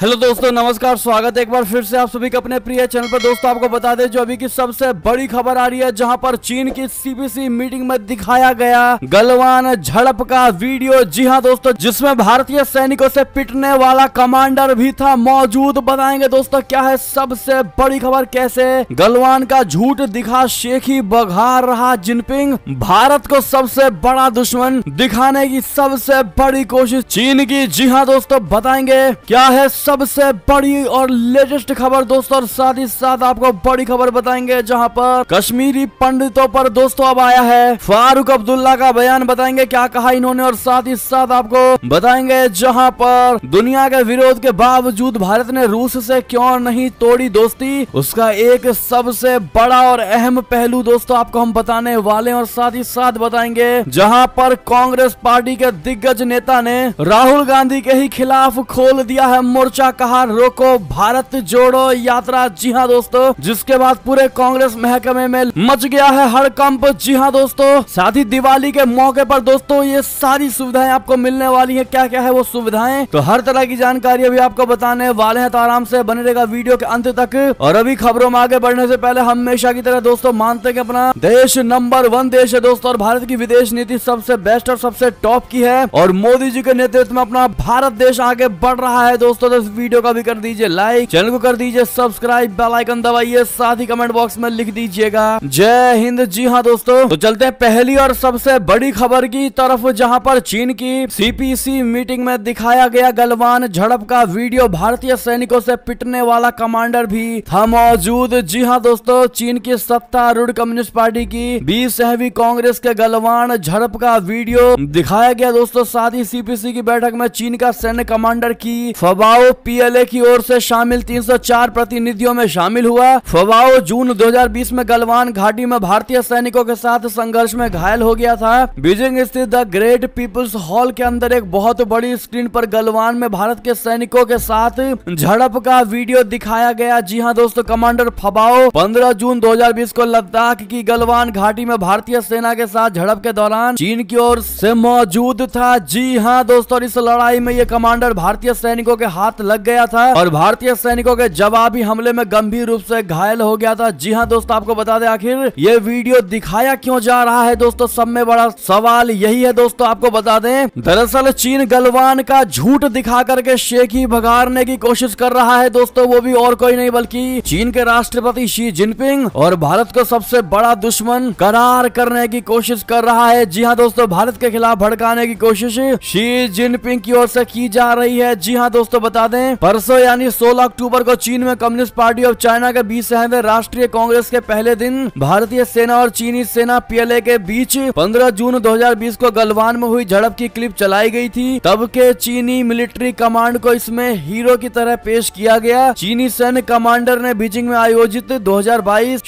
hello दोस्तों नमस्कार स्वागत है एक बार फिर से आप सभी के अपने प्रिय चैनल पर दोस्तों आपको बता दें जो अभी की सबसे बड़ी खबर आ रही है जहां पर चीन की सीबीसी मीटिंग में दिखाया गया गलवान झड़प का वीडियो जी हां दोस्तों जिसमें भारतीय सैनिकों से पिटने वाला कमांडर भी था मौजूद बताएंगे दोस्तों क्या है सबसे बड़ी खबर कैसे गलवान का झूठ दिखा शेखी बघार रहा जिनपिंग भारत को सबसे बड़ा दुश्मन दिखाने की सबसे बड़ी कोशिश चीन की जी हाँ दोस्तों बताएंगे क्या है सबसे बड़ी और लेटेस्ट खबर दोस्तों और साथ ही साथ आपको बड़ी खबर बताएंगे जहां पर कश्मीरी पंडितों पर दोस्तों अब आया है फारूक अब्दुल्ला का बयान बताएंगे क्या कहा इन्होंने और साथ ही साथ आपको बताएंगे जहां पर दुनिया के विरोध के बावजूद भारत ने रूस से क्यों नहीं तोड़ी दोस्ती उसका एक सबसे बड़ा और अहम पहलू दोस्तों आपको हम बताने वाले और साथ ही साथ बताएंगे जहां पर कांग्रेस पार्टी के दिग्गज नेता ने राहुल गांधी के ही खिलाफ खोल दिया है मोर्चा पहुंचा कहा रोको भारत जोड़ो यात्रा जी हाँ दोस्तों जिसके बाद पूरे कांग्रेस महकमे में मच गया है हर कंप जी हाँ दोस्तों साथ ही दिवाली के मौके पर दोस्तों ये सारी सुविधाएं आपको मिलने वाली है क्या क्या है वो सुविधाएं तो हर तरह की जानकारी अभी आपको बताने वाले हैं तो आराम से बने रहेगा वीडियो के अंत तक और अभी खबरों में आगे बढ़ने से पहले हमेशा की तरह दोस्तों मानते हैं अपना देश नंबर वन देश है दोस्तों और भारत की विदेश नीति सबसे बेस्ट और सबसे टॉप की है और मोदी जी के नेतृत्व में अपना भारत देश आगे बढ़ रहा है दोस्तों तो उस वीडियो का भी कर दीजिए लाइक चैनल को कर दीजिए सब्सक्राइब आइकन दबाइए साथ ही कमेंट बॉक्स में लिख दीजिएगा जय हिंद जी हाँ दोस्तों तो चलते हैं पहली और सबसे बड़ी खबर की तरफ जहाँ पर चीन की सीपीसी मीटिंग में दिखाया गया गलवान झड़प का वीडियो भारतीय सैनिकों से पिटने वाला कमांडर भी था मौजूद जी हाँ दोस्तों चीन की सत्तारूढ़ कम्युनिस्ट पार्टी की बीस हेवी कांग्रेस के गलवान झड़प का वीडियो दिखाया गया दोस्तों साथ ही सीपीसी की बैठक में चीन का सैन्य कमांडर की फबाओ पीएलए की ओर से शामिल 304 प्रतिनिधियों में शामिल हुआ फवाओ जून 2020 में गलवान घाटी में भारतीय सैनिकों के साथ संघर्ष में घायल हो गया था बीजिंग स्थित द ग्रेट पीपुल्स हॉल के अंदर एक बहुत बड़ी स्क्रीन पर गलवान में भारत के सैनिकों के साथ झड़प का वीडियो दिखाया गया जी हाँ दोस्तों कमांडर फवाओ पंद्रह जून दो को लद्दाख की गलवान घाटी में भारतीय सेना के साथ झड़प के दौरान चीन की ओर से मौजूद था जी हाँ दोस्तों इस लड़ाई में ये कमांडर भारतीय सैनिकों के हाथ लग गया था और भारतीय सैनिकों के जवाबी हमले में गंभीर रूप से घायल हो गया था जी हाँ दोस्तों आपको बता दें आखिर ये वीडियो दिखाया क्यों जा रहा है दोस्तों सब में बड़ा सवाल यही है दोस्तों आपको बता दें दरअसल चीन गलवान का झूठ दिखा करके शेखी भगाड़ने की कोशिश कर रहा है दोस्तों वो भी और कोई नहीं बल्कि चीन के राष्ट्रपति शी जिनपिंग और भारत को सबसे बड़ा दुश्मन करार करने की कोशिश कर रहा है जी हाँ दोस्तों भारत के खिलाफ भड़काने की कोशिश शी जिनपिंग की ओर से की जा रही है जी हाँ दोस्तों बता दें दें परसों यानी 16 अक्टूबर को चीन में कम्युनिस्ट पार्टी ऑफ चाइना के बीच सहवे राष्ट्रीय कांग्रेस के पहले दिन भारतीय सेना और चीनी सेना पीएलए के बीच 15 जून 2020 को गलवान में हुई झड़प की क्लिप चलाई गई थी तब के चीनी मिलिट्री कमांड को इसमें हीरो की तरह पेश किया गया चीनी सैन्य कमांडर ने बीजिंग में आयोजित दो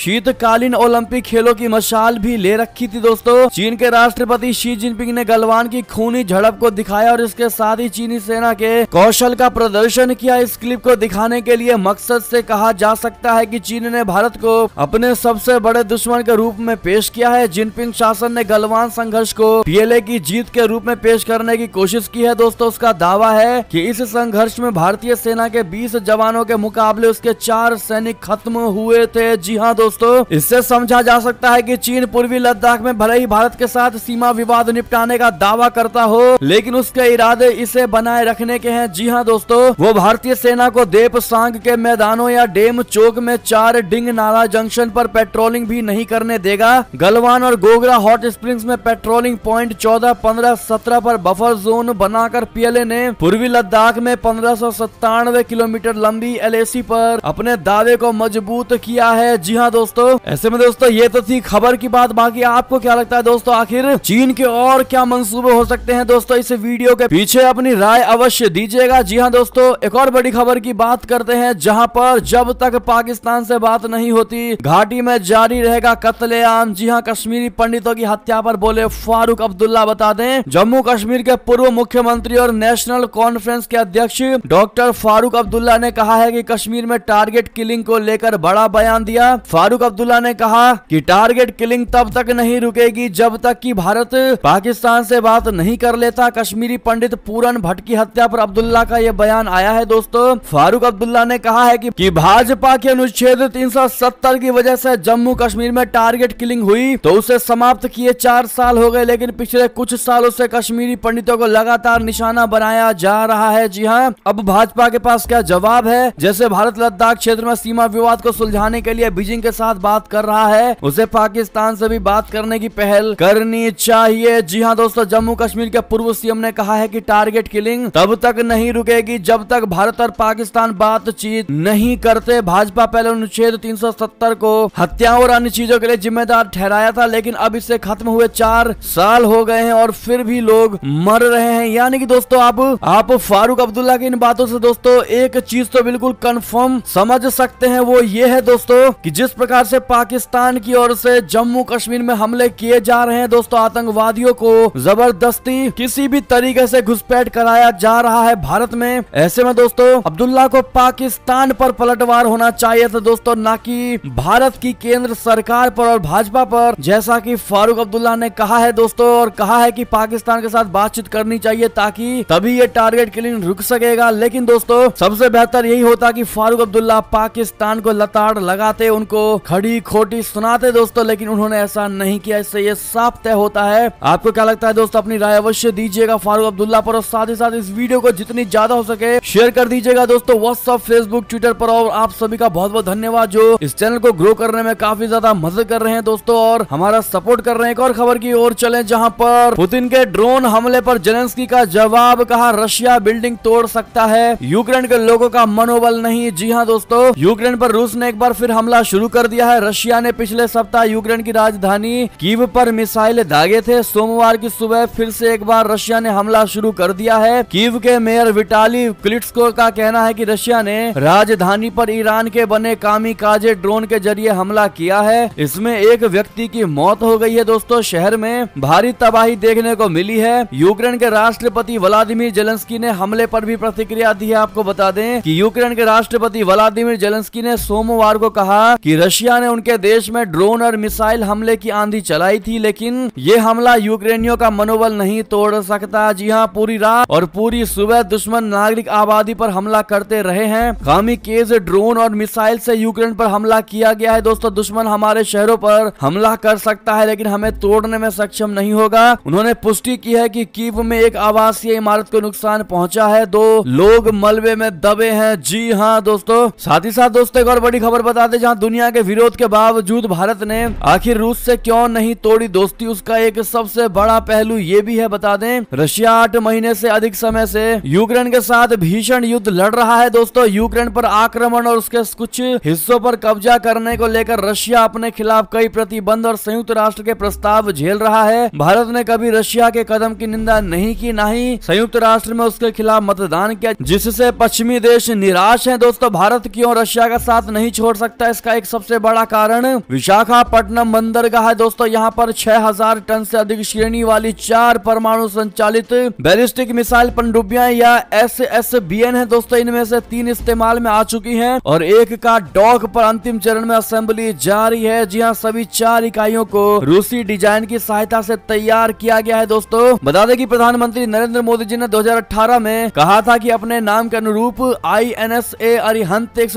शीतकालीन ओलंपिक खेलों की मशाल भी ले रखी थी दोस्तों चीन के राष्ट्रपति शी जिनपिंग ने गलवान की खूनी झड़प को दिखाया और इसके साथ ही चीनी सेना के कौशल का प्रदर्शन प्रदर्शन किया इस क्लिप को दिखाने के लिए मकसद से कहा जा सकता है कि चीन ने भारत को अपने सबसे बड़े दुश्मन के रूप में पेश किया है जिनपिंग शासन ने गलवान संघर्ष को पीएलए की जीत के रूप में पेश करने की कोशिश की है दोस्तों उसका दावा है कि इस संघर्ष में भारतीय सेना के 20 जवानों के मुकाबले उसके चार सैनिक खत्म हुए थे जी हाँ दोस्तों इससे समझा जा सकता है की चीन पूर्वी लद्दाख में भले ही भारत के साथ सीमा विवाद निपटाने का दावा करता हो लेकिन उसके इरादे इसे बनाए रखने के हैं जी हाँ दोस्तों वो भारतीय सेना को देप सांग के मैदानों या डेम चौक में चार डिंग नाला जंक्शन पर पेट्रोलिंग भी नहीं करने देगा गलवान और गोगरा हॉट स्प्रिंग्स में पेट्रोलिंग पॉइंट चौदह पंद्रह सत्रह पर बफर जोन बनाकर पीएलए ने पूर्वी लद्दाख में पंद्रह किलोमीटर लंबी एल पर अपने दावे को मजबूत किया है जी हाँ दोस्तों ऐसे में दोस्तों ये तो थी खबर की बात बाकी आपको क्या लगता है दोस्तों आखिर चीन के और क्या मंसूबे हो सकते हैं दोस्तों इस वीडियो के पीछे अपनी राय अवश्य दीजिएगा जी हाँ दोस्तों एक और बड़ी खबर की बात करते हैं जहां पर जब तक पाकिस्तान से बात नहीं होती घाटी में जारी रहेगा कत्लेआम जी हां कश्मीरी पंडितों की हत्या पर बोले फारूक अब्दुल्ला बता दें जम्मू कश्मीर के पूर्व मुख्यमंत्री और नेशनल कॉन्फ्रेंस के अध्यक्ष डॉक्टर फारूक अब्दुल्ला ने कहा है की कश्मीर में टारगेट किलिंग को लेकर बड़ा बयान दिया फारूक अब्दुल्ला ने कहा की टारगेट किलिंग तब तक नहीं रुकेगी जब तक की भारत पाकिस्तान से बात नहीं कर लेता कश्मीरी पंडित पूरन भट्ट की हत्या पर अब्दुल्ला का यह बयान आया है दोस्तों फारूक अब्दुल्ला ने कहा है कि, कि भाजपा के अनुच्छेद 370 की वजह से जम्मू कश्मीर में टारगेट किलिंग हुई तो उसे समाप्त किए चार साल हो गए लेकिन पिछले कुछ सालों से कश्मीरी पंडितों को लगातार निशाना बनाया जा रहा है जी हाँ अब भाजपा के पास क्या जवाब है जैसे भारत लद्दाख क्षेत्र में सीमा विवाद को सुलझाने के लिए बीजिंग के साथ बात कर रहा है उसे पाकिस्तान से भी बात करने की पहल करनी चाहिए जी हाँ दोस्तों जम्मू कश्मीर के पूर्व सीएम ने कहा है की टारगेट किलिंग तब तक नहीं रुकेगी जब तक भारत और पाकिस्तान बातचीत नहीं करते भाजपा पहले अनुच्छेद 370 को हत्याओं और अन्य चीजों के लिए जिम्मेदार ठहराया था लेकिन अब इससे खत्म हुए चार साल हो गए हैं और फिर भी लोग मर रहे हैं यानी कि दोस्तों आप आप फारूक अब्दुल्ला की इन बातों से दोस्तों एक चीज तो बिल्कुल कंफर्म समझ सकते हैं वो ये है दोस्तों कि जिस प्रकार से पाकिस्तान की ओर से जम्मू कश्मीर में हमले किए जा रहे हैं दोस्तों आतंकवादियों को जबरदस्ती किसी भी तरीके से घुसपैठ कराया जा रहा है भारत में ऐसे हिस्से में दोस्तों अब्दुल्ला को पाकिस्तान पर पलटवार होना चाहिए था दोस्तों न कि भारत की केंद्र सरकार पर और भाजपा पर जैसा कि फारूक अब्दुल्ला ने कहा है दोस्तों और कहा है कि पाकिस्तान के साथ बातचीत करनी चाहिए ताकि तभी ये टारगेट क्लीन रुक सकेगा लेकिन दोस्तों सबसे बेहतर यही होता की फारूक अब्दुल्ला पाकिस्तान को लताड़ लगाते उनको खड़ी खोटी सुनाते दोस्तों लेकिन उन्होंने ऐसा नहीं किया इससे ये साफ तय होता है आपको क्या लगता है दोस्तों अपनी राय अवश्य दीजिएगा फारूक अब्दुल्ला पर और साथ ही साथ इस वीडियो को जितनी ज्यादा हो सके शेयर कर दीजिएगा दोस्तों व्हाट्सअप फेसबुक ट्विटर पर और आप सभी का बहुत बहुत धन्यवाद जो इस चैनल को ग्रो करने में काफी ज्यादा मदद कर रहे हैं दोस्तों और हमारा सपोर्ट कर रहे हैं एक और खबर की ओर चले जहाँ पर पुतिन के ड्रोन हमले पर जेलेंस्की का जवाब कहा रशिया बिल्डिंग तोड़ सकता है यूक्रेन के लोगों का मनोबल नहीं जी हाँ दोस्तों यूक्रेन पर रूस ने एक बार फिर हमला शुरू कर दिया है रशिया ने पिछले सप्ताह यूक्रेन की राजधानी कीव पर मिसाइल दागे थे सोमवार की सुबह फिर से एक बार रशिया ने हमला शुरू कर दिया है कीव के मेयर विटाली ब्लिट्स का कहना है कि रशिया ने राजधानी पर ईरान के बने कामी काजे ड्रोन के जरिए हमला किया है इसमें एक व्यक्ति की मौत हो गई है दोस्तों शहर में भारी तबाही देखने को मिली है यूक्रेन के राष्ट्रपति व्लादिमिर जेलेंस्की ने हमले पर भी प्रतिक्रिया दी है आपको बता दें कि यूक्रेन के राष्ट्रपति व्लादिमिर जेलेंस्की ने सोमवार को कहा कि रशिया ने उनके देश में ड्रोन और मिसाइल हमले की आंधी चलाई थी लेकिन ये हमला यूक्रेनियों का मनोबल नहीं तोड़ सकता जी हाँ पूरी रात और पूरी सुबह दुश्मन नागरिक आप आबादी पर हमला करते रहे हैं केज ड्रोन और मिसाइल से यूक्रेन पर हमला किया गया है दोस्तों दुश्मन हमारे शहरों पर हमला कर सकता है लेकिन हमें तोड़ने में सक्षम नहीं होगा उन्होंने पुष्टि की है की कीव में एक आवासीय इमारत को नुकसान पहुँचा है दो लोग मलबे में दबे है जी हाँ दोस्तों साथ ही साथ दोस्तों एक और बड़ी खबर बताते जहाँ दुनिया के विरोध के बावजूद भारत ने आखिर रूस से क्यों नहीं तोड़ी दोस्ती उसका एक सबसे बड़ा पहलू ये भी है बता दें रशिया आठ महीने से अधिक समय से यूक्रेन के साथ भीषण युद्ध लड़ रहा है दोस्तों यूक्रेन पर आक्रमण और उसके कुछ हिस्सों पर कब्जा करने को लेकर रशिया अपने खिलाफ कई प्रतिबंध और संयुक्त राष्ट्र के प्रस्ताव झेल रहा है भारत ने कभी रशिया के कदम की निंदा नहीं की न ही संयुक्त राष्ट्र में उसके खिलाफ मतदान किया जिससे पश्चिमी देश निराश है दोस्तों भारत क्यों रशिया का साथ नहीं छोड़ सकता इसका एक सबसे बड़ा कारण विशाखापट्टनम बंदरगाह है दोस्तों यहाँ पर छह टन से अधिक श्रेणी वाली चार परमाणु संचालित बैलिस्टिक मिसाइल पनडुब्बिया या एस एस बीएन है दोस्तों इनमें से तीन इस्तेमाल में आ चुकी है और एक का डॉक पर अंतिम चरण में असेंबली जारी है जी हाँ सभी चार इकाइयों को रूसी डिजाइन की सहायता से तैयार किया गया है दोस्तों बता दें कि प्रधानमंत्री नरेंद्र मोदी जी ने 2018 में कहा था कि अपने नाम के अनुरूप I N S A Arihant एक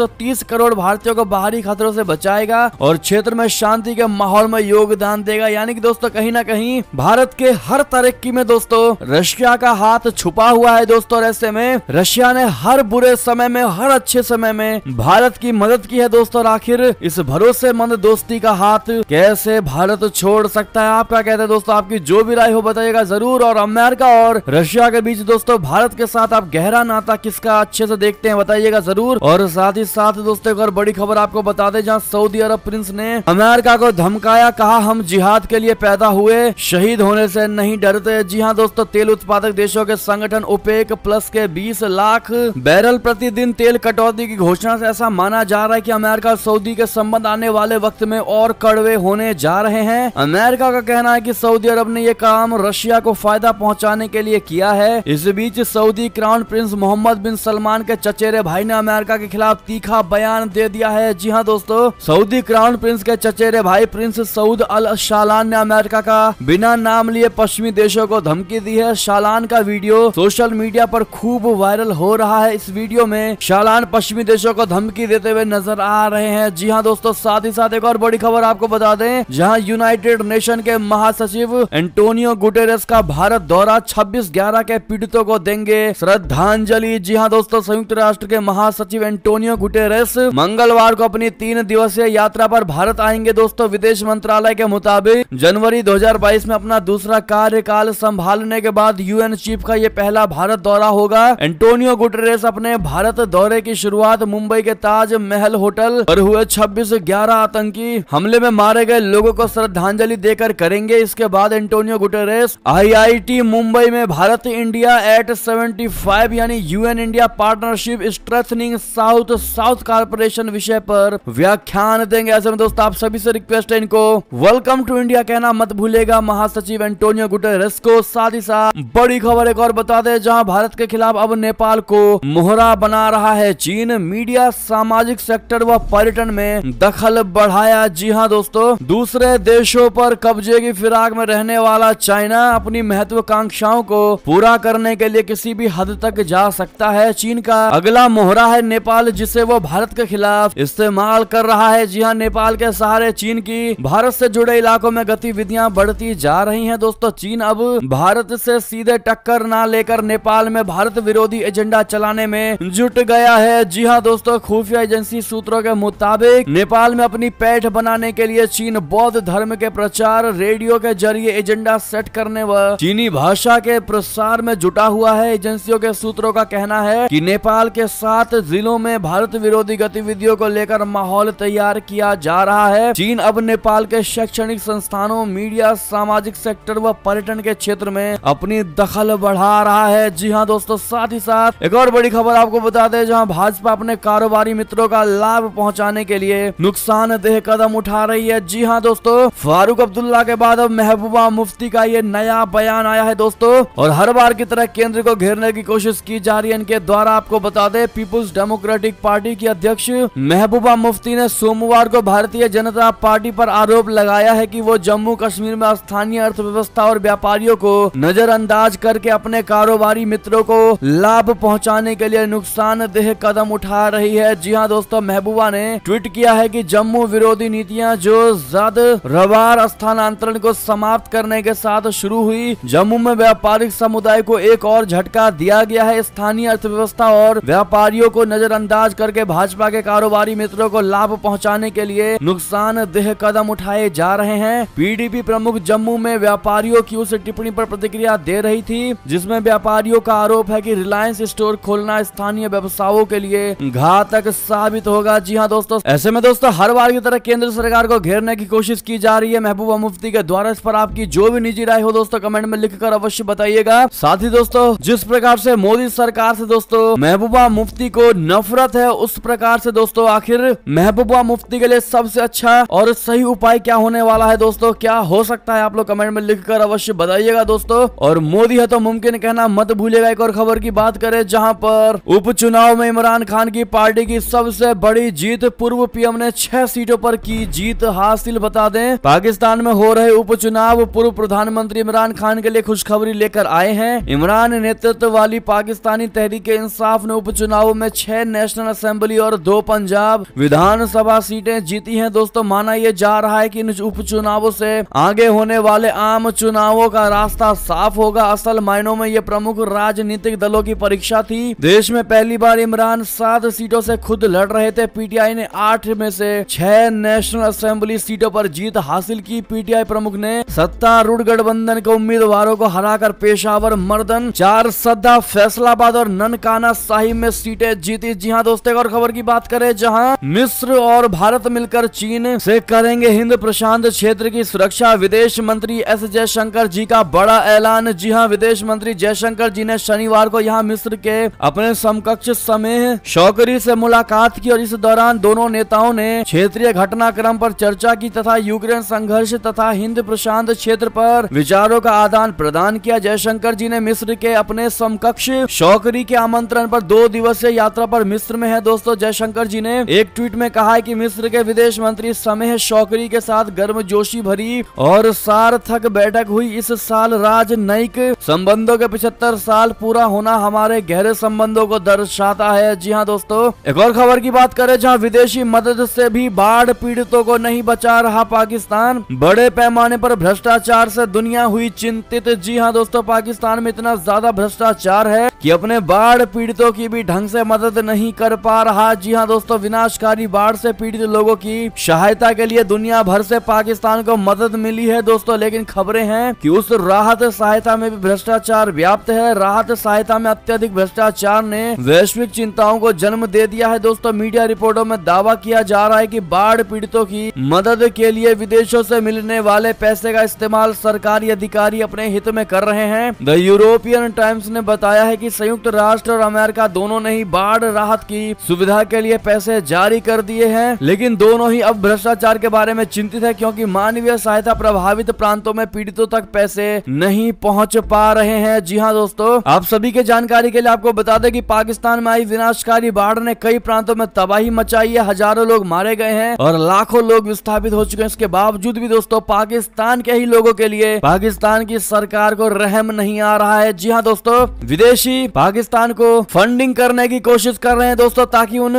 करोड़ भारतीयों को बाहरी खतरों से बचाएगा और क्षेत्र में शांति के माहौल में योगदान देगा यानी की दोस्तों कहीं ना कहीं भारत के हर तरक्की में दोस्तों रशिया का हाथ छुपा हुआ है दोस्तों ऐसे में रशिया रशिया ने हर बुरे समय में हर अच्छे समय में भारत की मदद की है दोस्तों आखिर इस भरोसेमंद दोस्ती का हाथ कैसे भारत छोड़ सकता है आपका कहते हैं दोस्तों आपकी जो भी राय हो बताइएगा जरूर और अमेरिका और रशिया के बीच दोस्तों भारत के साथ आप गहरा नाता किसका अच्छे से देखते हैं बताइएगा जरूर और साथ ही साथ दोस्तों एक और बड़ी खबर आपको बता दे जहाँ सऊदी अरब प्रिंस ने अमेरिका को धमकाया कहा हम जिहाद के लिए पैदा हुए शहीद होने से नहीं डरते जी हाँ दोस्तों तेल उत्पादक देशों के संगठन ओपेक प्लस के बीस लाख बैरल प्रतिदिन तेल कटौती की घोषणा से ऐसा माना जा रहा है कि अमेरिका और सऊदी के संबंध आने वाले वक्त में और कड़वे होने जा रहे हैं अमेरिका का कहना है कि सऊदी अरब ने ये काम रशिया को फायदा पहुंचाने के लिए किया है इस बीच Saudi crown prince Mohammed bin Salman के चचेरे भाई ने अमेरिका के खिलाफ तीखा बयान दे दिया है जी हाँ दोस्तों सऊदी क्राउन प्रिंस के चचेरे भाई प्रिंस सऊद अल शालान ने अमेरिका का बिना नाम लिए पश्चिमी देशों को धमकी दी है शालान का वीडियो सोशल मीडिया पर खूब वायरल हो रहा है इस वीडियो में शालान पश्चिमी देशों को धमकी देते हुए नजर आ रहे हैं जी हाँ दोस्तों साथ ही साथ एक और बड़ी खबर आपको बता दें जहाँ यूनाइटेड नेशन के महासचिव एंटोनियो गुटेरस का भारत दौरा छब्बीस ग्यारह के पीड़ितों को देंगे श्रद्धांजलि जी हाँ दोस्तों संयुक्त राष्ट्र के महासचिव एंटोनियो गुटेरस मंगलवार को अपनी तीन दिवसीय यात्रा पर भारत आएंगे दोस्तों विदेश मंत्रालय के मुताबिक जनवरी 2022 में अपना दूसरा कार्यकाल संभालने के बाद यूएन चीफ का यह पहला भारत दौरा होगा एंटोनियो एंटोनियो गुटरेस अपने भारत दौरे की शुरुआत मुंबई के ताज महल होटल पर हुए 26 ग्यारह आतंकी हमले में मारे गए लोगों को श्रद्धांजलि देकर करेंगे इसके बाद एंटोनियो गुटरेस आईआईटी मुंबई में भारत इंडिया एट 75 यानी UN India partnership strengthening South South cooperation विषय पर व्याख्यान देंगे ऐसे में दोस्तों आप सभी से रिक्वेस्ट है इनको वेलकम टू इंडिया कहना मत भूलेगा महासचिव एंटोनियो गुटेरेस को साथ ही साथ बड़ी खबर एक और बता दे जहाँ भारत के खिलाफ अब नेपाल नेपाल को मोहरा बना रहा है चीन मीडिया सामाजिक सेक्टर व पर्यटन में दखल बढ़ाया जी हाँ दोस्तों दूसरे देशों पर कब्जे की फिराक में रहने वाला चाइना अपनी महत्वाकांक्षाओं को पूरा करने के लिए किसी भी हद तक जा सकता है चीन का अगला मोहरा है नेपाल जिसे वो भारत के खिलाफ इस्तेमाल कर रहा है जी हाँ नेपाल के सहारे चीन की भारत से जुड़े इलाकों में गतिविधियां बढ़ती जा रही हैं दोस्तों चीन अब भारत से सीधे टक्कर ना लेकर नेपाल में भारत विरोधी एजेंडा एजेंडा चलाने में जुट गया है जी हाँ दोस्तों खुफिया एजेंसी सूत्रों के मुताबिक नेपाल में अपनी पैठ बनाने के लिए चीन बौद्ध धर्म के प्रचार रेडियो के जरिए एजेंडा सेट करने व चीनी भाषा के प्रसार में जुटा हुआ है एजेंसियों के सूत्रों का कहना है कि नेपाल के सात जिलों में भारत विरोधी गतिविधियों को लेकर माहौल तैयार किया जा रहा है चीन अब नेपाल के शैक्षणिक संस्थानों मीडिया सामाजिक सेक्टर व पर्यटन के क्षेत्र में अपनी दखल बढ़ा रहा है जी हाँ दोस्तों साथ ही साथ साथ एक और बड़ी खबर आपको बता दें जहां भाजपा अपने कारोबारी मित्रों का लाभ पहुंचाने के लिए नुकसान देह कदम उठा रही है जी हाँ दोस्तों फारूक अब्दुल्ला के बाद अब महबूबा मुफ्ती का ये नया बयान आया है दोस्तों और हर बार की तरह केंद्र को घेरने की कोशिश की जा रही है इनके द्वारा आपको बता दे पीपुल्स डेमोक्रेटिक पार्टी की अध्यक्ष महबूबा मुफ्ती ने सोमवार को भारतीय जनता पार्टी पर आरोप लगाया है कि वो जम्मू कश्मीर में स्थानीय अर्थव्यवस्था और व्यापारियों को नजरअंदाज करके अपने कारोबारी मित्रों को लाभ पहुंचाने के लिए नुकसान देह कदम उठा रही है जी हाँ दोस्तों महबूबा ने ट्वीट किया है कि जम्मू विरोधी नीतियां जो जद रवार स्थानांतरण को समाप्त करने के साथ शुरू हुई जम्मू में व्यापारिक समुदाय को एक और झटका दिया गया है स्थानीय अर्थव्यवस्था और व्यापारियों को नजरअंदाज करके भाजपा के कारोबारी मित्रों को लाभ पहुँचाने के लिए नुकसान देह कदम उठाए जा रहे हैं पीडीपी प्रमुख जम्मू में व्यापारियों की उस टिप्पणी आरोप प्रतिक्रिया दे रही थी जिसमे व्यापारियों का आरोप है की रिलायंस स्टोर खोलना स्थानीय व्यवसायों के लिए घातक साबित होगा जी हाँ दोस्तों ऐसे में दोस्तों हर बार की तरह केंद्र सरकार को घेरने की कोशिश की जा रही है महबूबा मुफ्ती के द्वारा इस पर आपकी जो भी निजी राय हो दोस्तों कमेंट में लिख अवश्य बताइएगा साथ ही दोस्तों जिस प्रकार से मोदी सरकार से दोस्तों महबूबा मुफ्ती को नफरत है उस प्रकार से दोस्तों आखिर महबूबा मुफ्ती के लिए सबसे अच्छा और सही उपाय क्या होने वाला है दोस्तों क्या हो सकता है आप लोग कमेंट में लिखकर अवश्य बताइएगा दोस्तों और मोदी है तो मुमकिन कहना मत भूलिएगा एक और खबर की बात कर नजर है जहां पर उपचुनाव में इमरान खान की पार्टी की सबसे बड़ी जीत पूर्व पीएम ने छह सीटों पर की जीत हासिल बता दें पाकिस्तान में हो रहे उपचुनाव पूर्व प्रधानमंत्री इमरान खान के लिए खुशखबरी लेकर आए हैं इमरान नेतृत्व वाली पाकिस्तानी तहरीक इंसाफ ने उपचुनाव में छह नेशनल असेंबली और दो पंजाब विधानसभा सीटें जीती हैं दोस्तों माना यह जा रहा है कि उपचुनावों से आगे होने वाले आम चुनावों का रास्ता साफ होगा असल मायनों में ये प्रमुख राजनीतिक दलों की परीक्षा परीक्षा थी देश में पहली बार इमरान सात सीटों से खुद लड़ रहे थे पीटीआई ने आठ में से छह नेशनल असेंबली सीटों पर जीत हासिल की पीटीआई प्रमुख ने सत्तारूढ़ गठबंधन के उम्मीदवारों को हराकर पेशावर मर्दन चार सद्दा फैसलाबाद और ननकाना साहिब में सीटें जीती जी हाँ दोस्तों और खबर की बात करें जहां मिस्र और भारत मिलकर चीन से करेंगे हिंद प्रशांत क्षेत्र की सुरक्षा विदेश मंत्री एस जयशंकर जी का बड़ा ऐलान जी हाँ विदेश मंत्री जयशंकर जी ने शनिवार को यहाँ मिस्र क्षेत्र के अपने समकक्ष समय शौकरी से मुलाकात की और इस दौरान दोनों नेताओं ने क्षेत्रीय घटनाक्रम पर चर्चा की तथा यूक्रेन संघर्ष तथा हिंद प्रशांत क्षेत्र पर विचारों का आदान प्रदान किया जयशंकर जी ने मिस्र के अपने समकक्ष शौकरी के आमंत्रण पर दो दिवसीय यात्रा पर मिस्र में है दोस्तों जयशंकर जी ने एक ट्वीट में कहा है कि मिस्र के विदेश मंत्री समय शौकरी के साथ गर्म जोशी भरी और सार्थक बैठक हुई इस साल राजनयिक संबंधों के पिछहत्तर साल पूरा होना हमारे में गहरे संबंधों को दर्शाता है जी हाँ दोस्तों एक और खबर की बात करें जहाँ विदेशी मदद से भी बाढ़ पीड़ितों को नहीं बचा रहा पाकिस्तान बड़े पैमाने पर भ्रष्टाचार से दुनिया हुई चिंतित जी हाँ दोस्तों पाकिस्तान में इतना ज्यादा भ्रष्टाचार है कि अपने बाढ़ पीड़ितों की भी ढंग से मदद नहीं कर पा रहा जी हाँ दोस्तों विनाशकारी बाढ़ से पीड़ित लोगों की सहायता के लिए दुनिया भर से पाकिस्तान को मदद मिली है दोस्तों लेकिन खबरें हैं कि उस राहत सहायता में भी भ्रष्टाचार व्याप्त है राहत सहायता में अत्यधिक आर्थिक भ्रष्टाचार ने वैश्विक चिंताओं को जन्म दे दिया है दोस्तों मीडिया रिपोर्टों में दावा किया जा रहा है कि बाढ़ पीड़ितों की मदद के लिए विदेशों से मिलने वाले पैसे का इस्तेमाल सरकारी अधिकारी अपने हित में कर रहे हैं द यूरोपियन टाइम्स ने बताया है की संयुक्त राष्ट्र और अमेरिका दोनों ने ही बाढ़ राहत की सुविधा के लिए पैसे जारी कर दिए हैं लेकिन दोनों ही अब भ्रष्टाचार के बारे में चिंतित है क्योंकि मानवीय सहायता प्रभावित प्रांतों में पीड़ितों तक पैसे नहीं पहुंच पा रहे हैं जी हाँ दोस्तों आप सभी के जानकारी के लिए आपको बता दें कि पाकिस्तान में आई विनाशकारी बाढ़ ने कई प्रांतों में तबाही मचाई है हजारों लोग मारे गए हैं और लाखों लोग विस्थापित हो चुके हैं इसके बावजूद भी दोस्तों पाकिस्तान के ही लोगों के लिए पाकिस्तान की सरकार को रहम नहीं आ रहा है जी हाँ दोस्तों विदेशी पाकिस्तान को फंडिंग करने की कोशिश कर रहे हैं दोस्तों ताकि उन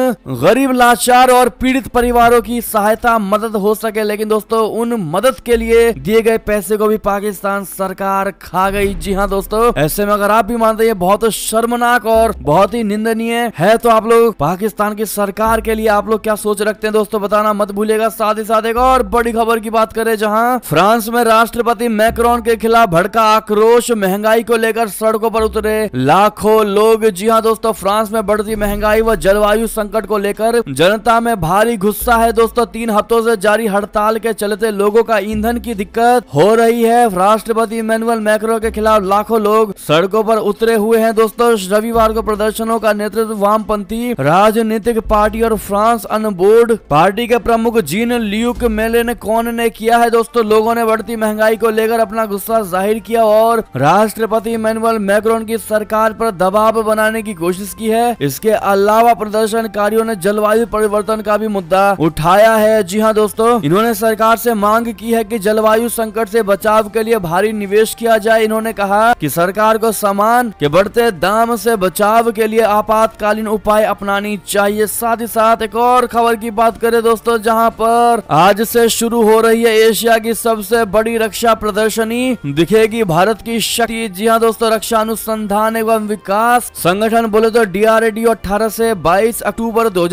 गरीब लाचार और पीड़ित परिवारों की सहायता मदद हो सके लेकिन दोस्तों उन मदद के लिए दिए गए पैसे को भी पाकिस्तान सरकार खा गई जी हाँ दोस्तों ऐसे में अगर आप भी मानते हैं बहुत शर्मनाक और बहुत ही निंदनीय है तो आप लोग पाकिस्तान की सरकार के लिए आप लोग क्या सोच रखते हैं दोस्तों बताना मत भूलेगा साथ ही साथ एक और बड़ी खबर की बात करें जहां फ्रांस में राष्ट्रपति मैक्रोन के खिलाफ भड़का आक्रोश महंगाई को लेकर सड़कों पर उतरे लाखों लोग जी हाँ दोस्तों फ्रांस में बढ़ती महंगाई व जलवायु संकट को लेकर जनता में भारी गुस्सा है दोस्तों तीन हफ्तों से जारी हड़ताल के चलते लोगों का ईंधन की दिक्कत हो रही है राष्ट्रपति इमेनुअल मैक्रो के खिलाफ लाखों लोग सड़कों पर उतरे हुए हैं दोस्तों रविवार को प्रदर्शनों का नेतृत्व वामपंथी राजनीतिक पार्टी और फ्रांस अनबोर्ड पार्टी के प्रमुख जीन ल्यूक मेले ने कौन ने किया है दोस्तों लोगों ने बढ़ती महंगाई को लेकर अपना गुस्सा जाहिर किया और राष्ट्रपति मैनुअल मैक्रोन की सरकार पर दबाव बनाने की कोशिश की है इसके अलावा प्रदर्शनकारियों ने जलवायु परिवर्तन का भी मुद्दा उठाया है जी हाँ दोस्तों इन्होंने सरकार से मांग की है कि जलवायु संकट से बचाव के लिए भारी निवेश किया जाए इन्होंने कहा कि सरकार को सामान के बढ़ते दाम इस्लाम से बचाव के लिए आपातकालीन उपाय अपनानी चाहिए साथ ही साथ एक और खबर की बात करें दोस्तों जहां पर आज से शुरू हो रही है एशिया की सबसे बड़ी रक्षा प्रदर्शनी दिखेगी भारत की शक्ति जी हाँ दोस्तों रक्षा अनुसंधान एवं विकास संगठन बोले तो डीआरडीओ अठारह से बाईस अक्टूबर दो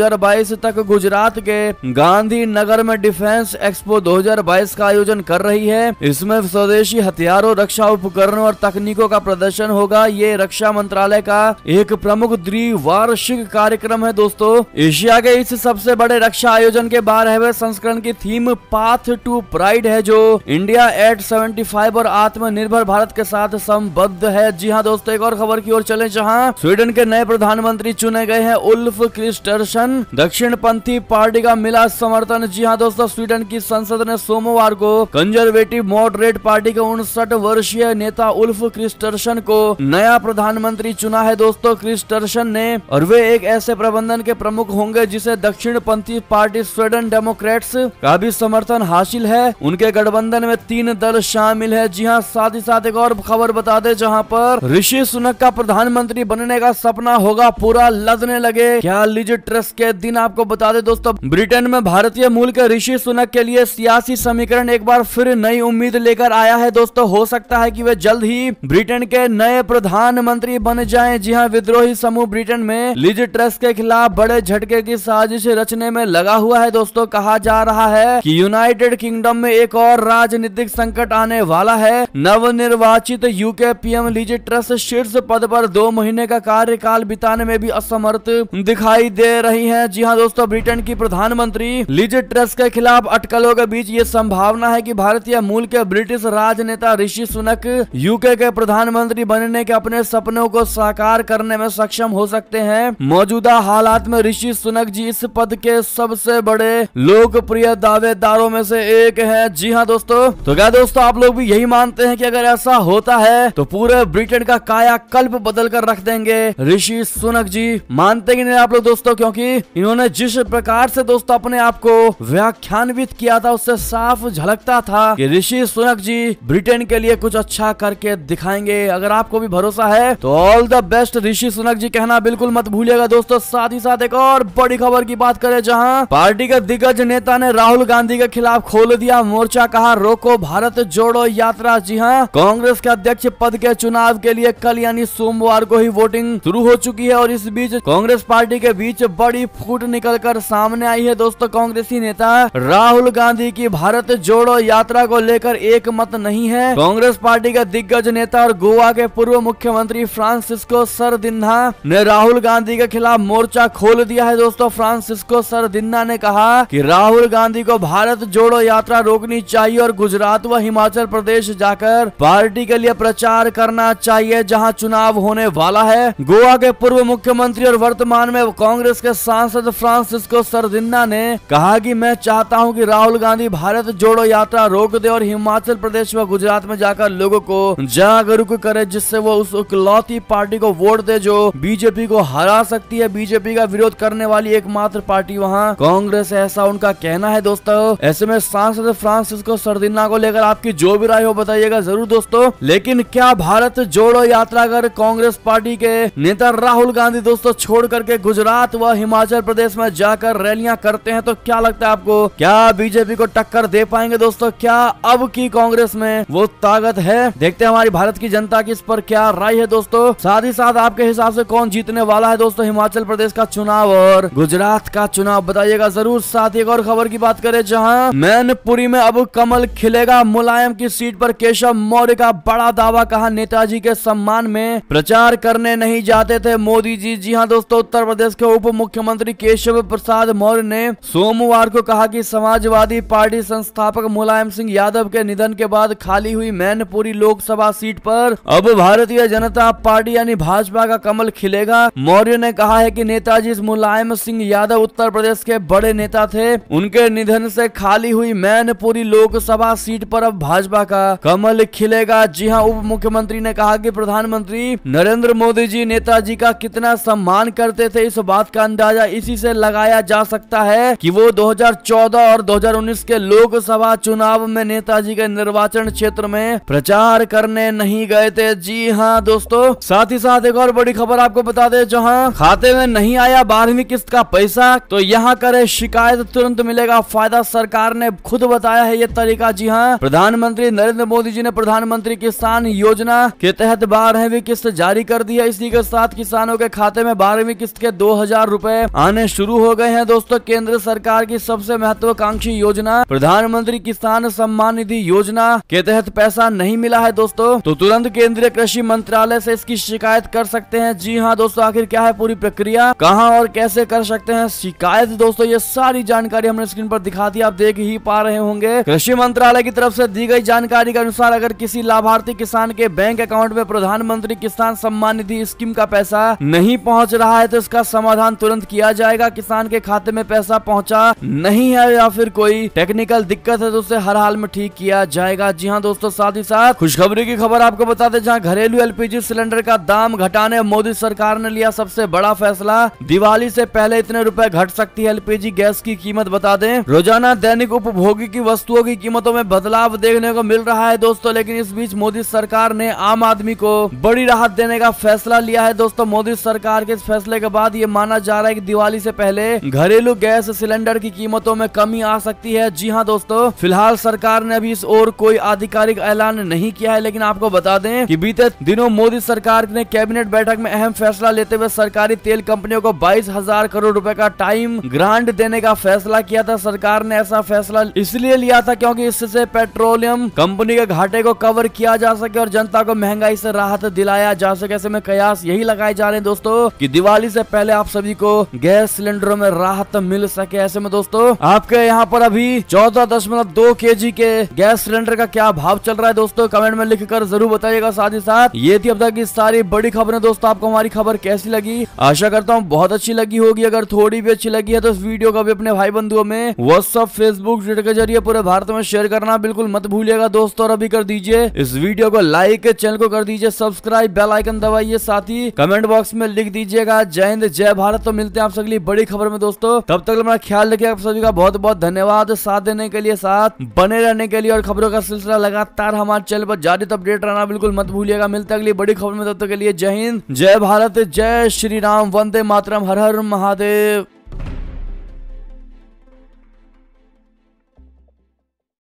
तक गुजरात के गांधी नगर में डिफेंस एक्सपो दो का आयोजन कर रही है इसमें स्वदेशी हथियारों रक्षा उपकरणों और तकनीकों का प्रदर्शन होगा ये रक्षा मंत्रालय संग्रहालय का एक प्रमुख द्विवार्षिक कार्यक्रम है दोस्तों एशिया के इस सबसे बड़े रक्षा आयोजन के बारहवें संस्करण की थीम पाथ टू प्राइड है जो इंडिया एट सेवेंटी और आत्मनिर्भर भारत के साथ संबद्ध है जी हाँ दोस्तों एक और खबर की ओर चले जहाँ स्वीडन के नए प्रधानमंत्री चुने गए हैं उल्फ क्रिस्टर्सन दक्षिण पंथी पार्टी का मिला समर्थन जी हाँ दोस्तों स्वीडन की संसद ने सोमवार को कंजर्वेटिव मॉडरेट पार्टी के उनसठ वर्षीय नेता उल्फ क्रिस्टर्सन को नया प्रधानमंत्री चुना चुना है दोस्तों क्रिस टर्शन ने और वे एक ऐसे प्रबंधन के प्रमुख होंगे जिसे दक्षिण पंथी पार्टी स्वीडन डेमोक्रेट्स का भी समर्थन हासिल है उनके गठबंधन में तीन दल शामिल है जी हाँ साथ ही साथ एक और खबर बता दे जहाँ पर ऋषि सुनक का प्रधानमंत्री बनने का सपना होगा पूरा लदने लगे क्या लीज ट्रस्ट के दिन आपको बता दे दोस्तों ब्रिटेन में भारतीय मूल के ऋषि सुनक के लिए सियासी समीकरण एक बार फिर नई उम्मीद लेकर आया है दोस्तों हो सकता है की वे जल्द ही ब्रिटेन के नए प्रधानमंत्री बन जाए जाए जी हाँ विद्रोही समूह ब्रिटेन में लिज ट्रस के खिलाफ बड़े झटके की साजिश रचने में लगा हुआ है दोस्तों कहा जा रहा है कि यूनाइटेड किंगडम में एक और राजनीतिक संकट आने वाला है नव नवनिर्वाचित यूके पीएम लिज ट्रस शीर्ष पद पर दो महीने का कार्यकाल बिताने में भी असमर्थ दिखाई दे रही है जी हाँ दोस्तों ब्रिटेन की प्रधानमंत्री लिज ट्रस के खिलाफ अटकलों के बीच ये संभावना है की भारतीय मूल के ब्रिटिश राजनेता ऋषि सुनक यूके के प्रधानमंत्री बनने के अपने सपनों को साकार करने में सक्षम हो सकते हैं मौजूदा हालात में ऋषि सुनक जी इस पद के सबसे बड़े लोकप्रिय दावेदारों में से एक है जी हाँ दोस्तों तो क्या दोस्तों आप लोग भी यही मानते हैं कि अगर ऐसा होता है तो पूरे ब्रिटेन का काया कल्प बदल कर रख देंगे ऋषि सुनक जी मानते ही नहीं आप लोग दोस्तों क्योंकि इन्होंने जिस प्रकार से दोस्तों अपने आप को व्याख्यानवित किया था उससे साफ झलकता था कि ऋषि सुनक जी ब्रिटेन के लिए कुछ अच्छा करके दिखाएंगे अगर आपको भी भरोसा है तो all the best Rishi Sunak ji कहना बिल्कुल मत भूलिएगा दोस्तों साथ ही साथ एक और बड़ी खबर की बात करें जहां पार्टी के दिग्गज नेता ने राहुल गांधी के खिलाफ खोल दिया मोर्चा कहा रोको भारत जोड़ो यात्रा जी हाँ कांग्रेस के अध्यक्ष पद के चुनाव के लिए कल यानी सोमवार को ही वोटिंग शुरू हो चुकी है और इस बीच कांग्रेस पार्टी के बीच बड़ी फूट निकल कर सामने आई है दोस्तों कांग्रेसी नेता राहुल गांधी की भारत जोड़ो यात्रा को लेकर एक मत नहीं है कांग्रेस पार्टी के दिग्गज नेता और गोवा के पूर्व मुख्यमंत्री फ्रांसिस फ्रांसिस्को सरदिन्हा ने राहुल गांधी के खिलाफ मोर्चा खोल दिया है दोस्तों फ्रांसिस्को सरदिन्हा ने कहा कि राहुल गांधी को भारत जोड़ो यात्रा रोकनी चाहिए और गुजरात व हिमाचल प्रदेश जाकर पार्टी के लिए प्रचार करना चाहिए जहाँ चुनाव होने वाला है गोवा के पूर्व मुख्यमंत्री और वर्तमान में कांग्रेस के सांसद फ्रांसिस्को सरदिन्हा ने कहा की मैं चाहता हूँ की राहुल गांधी भारत जोड़ो यात्रा रोक दे और हिमाचल प्रदेश व गुजरात में जाकर लोगों को जागरूक करे जिससे वो उस इकलौती पार्टी पार्टी को वोट दे जो बीजेपी को हरा सकती है बीजेपी का विरोध करने वाली एकमात्र पार्टी वहाँ कांग्रेस ऐसा उनका कहना है दोस्तों ऐसे में सांसद फ्रांसिस्को सर्दिना को लेकर आपकी जो भी राय हो बताइएगा जरूर दोस्तों लेकिन क्या भारत जोड़ो यात्रा कर कांग्रेस पार्टी के नेता राहुल गांधी दोस्तों छोड़ करके गुजरात व हिमाचल प्रदेश में जाकर रैलियां करते हैं तो क्या लगता है आपको क्या बीजेपी को टक्कर दे पाएंगे दोस्तों क्या अब की कांग्रेस में वो ताकत है देखते हैं हमारी भारत की जनता की इस पर क्या राय है दोस्तों साथ साथ ही साथ आपके हिसाब से कौन जीतने वाला है दोस्तों हिमाचल प्रदेश का चुनाव और गुजरात का चुनाव बताइएगा जरूर साथ एक और खबर की बात करें जहां मैनपुरी में अब कमल खिलेगा मुलायम की सीट पर केशव मौर्य का बड़ा दावा कहा नेताजी के सम्मान में प्रचार करने नहीं जाते थे मोदी जी जी हाँ दोस्तों उत्तर प्रदेश के उप मुख्यमंत्री केशव प्रसाद मौर्य ने सोमवार को कहा की समाजवादी पार्टी संस्थापक मुलायम सिंह यादव के निधन के बाद खाली हुई मैनपुरी लोकसभा सीट पर अब भारतीय जनता पार्टी यानी यानी भाजपा का कमल खिलेगा मौर्य ने कहा है कि नेताजी मुलायम सिंह यादव उत्तर प्रदेश के बड़े नेता थे उनके निधन से खाली हुई मैनपुरी लोकसभा सीट पर अब भाजपा का कमल खिलेगा जी हाँ उप मुख्यमंत्री ने कहा कि प्रधानमंत्री नरेंद्र मोदी जी नेताजी का कितना सम्मान करते थे इस बात का अंदाजा इसी से लगाया जा सकता है कि वो 2014 और 2019 के लोकसभा चुनाव में नेताजी के निर्वाचन क्षेत्र में प्रचार करने नहीं गए थे जी हाँ दोस्तों साथ ही साथ एक और बड़ी खबर आपको बता दे जहाँ खाते में नहीं आया बारहवीं किस्त का पैसा तो यहाँ करे शिकायत तुरंत मिलेगा फायदा सरकार ने खुद बताया है ये तरीका जी हाँ प्रधानमंत्री नरेंद्र मोदी जी ने प्रधानमंत्री किसान योजना के तहत बारहवीं किस्त जारी कर दी है इसी के साथ किसानों के खाते में बारहवीं किस्त के दो हजार रूपए आने शुरू हो गए हैं दोस्तों केंद्र सरकार की सबसे महत्वाकांक्षी योजना प्रधानमंत्री किसान सम्मान निधि योजना के तहत पैसा नहीं मिला है दोस्तों तो तुरंत केंद्रीय कृषि मंत्रालय से इसकी शिकायत शिकायत कर सकते हैं जी हाँ दोस्तों आखिर क्या है पूरी प्रक्रिया कहाँ और कैसे कर सकते हैं शिकायत दोस्तों ये सारी जानकारी हमने स्क्रीन पर दिखा दी आप देख ही पा रहे होंगे कृषि मंत्रालय की तरफ से दी गई जानकारी के अनुसार अगर किसी लाभार्थी किसान के बैंक अकाउंट में प्रधानमंत्री किसान सम्मान निधि स्कीम का पैसा नहीं पहुँच रहा है तो इसका समाधान तुरंत किया जाएगा किसान के खाते में पैसा पहुँचा नहीं है या फिर कोई टेक्निकल दिक्कत है तो उसे हर हाल में ठीक किया जाएगा जी हाँ दोस्तों साथ ही साथ खुशखबरी की खबर आपको बता दे जहाँ घरेलू एलपीजी सिलेंडर का दाम दाम घटाने मोदी सरकार ने लिया सबसे बड़ा फैसला दिवाली से पहले इतने रुपए घट सकती है एलपीजी गैस की कीमत बता दें रोजाना दैनिक उपभोगी की वस्तुओं की कीमतों में बदलाव देखने को मिल रहा है दोस्तों लेकिन इस बीच मोदी सरकार ने आम आदमी को बड़ी राहत देने का फैसला लिया है दोस्तों मोदी सरकार के इस फैसले के बाद ये माना जा रहा है की दिवाली ऐसी पहले घरेलू गैस सिलेंडर की कीमतों में कमी आ सकती है जी हाँ दोस्तों फिलहाल सरकार ने अभी इस और कोई आधिकारिक ऐलान नहीं किया है लेकिन आपको बता दें कि बीते दिनों मोदी सरकार ने कैबिनेट बैठक में अहम फैसला लेते हुए सरकारी तेल कंपनियों को बाईस हजार करोड़ रूपए का टाइम ग्रांट देने का फैसला किया था सरकार ने ऐसा फैसला इसलिए लिया था क्योंकि इससे पेट्रोलियम कंपनी के घाटे को कवर किया जा सके और जनता को महंगाई से राहत दिलाया जा सके ऐसे में कयास यही लगाए जा रहे हैं दोस्तों कि दिवाली से पहले आप सभी को गैस सिलेंडरों में राहत मिल सके ऐसे में दोस्तों आपके यहाँ पर अभी चौदह दशमलव दो के जी के गैस सिलेंडर का क्या भाव चल रहा है दोस्तों कमेंट में लिख कर जरूर बताइएगा साथ ही साथ ये थी अब तक की सारी बड़ी खबर है दोस्तों आपको हमारी खबर कैसी लगी आशा करता हूँ बहुत अच्छी लगी होगी अगर थोड़ी भी अच्छी लगी है तो इस वीडियो का भी अपने भाई बंधुओं में व्हाट्सअप फेसबुक ट्विटर के जरिए पूरे भारत में शेयर करना बिल्कुल मत भूलिएगा दोस्तों और अभी कर दीजिए इस वीडियो को लाइक चैनल को कर दीजिए सब्सक्राइब बेल आइकन दबाइए साथ ही कमेंट बॉक्स में लिख दीजिएगा जय हिंद जय भारत तो मिलते हैं आप अगली बड़ी खबर में दोस्तों तब तक अपना ख्याल रखिए आप सभी का बहुत बहुत धन्यवाद साथ देने के लिए साथ बने रहने के लिए और खबरों का सिलसिला लगातार हमारे चैनल पर जारी तो अपडेट रहना बिल्कुल मत भूलिएगा मिलते अगली बड़ी खबर में तब तक लिए जय हिंद जय भारत जय श्री राम वंदे मातरम हर हर महादेव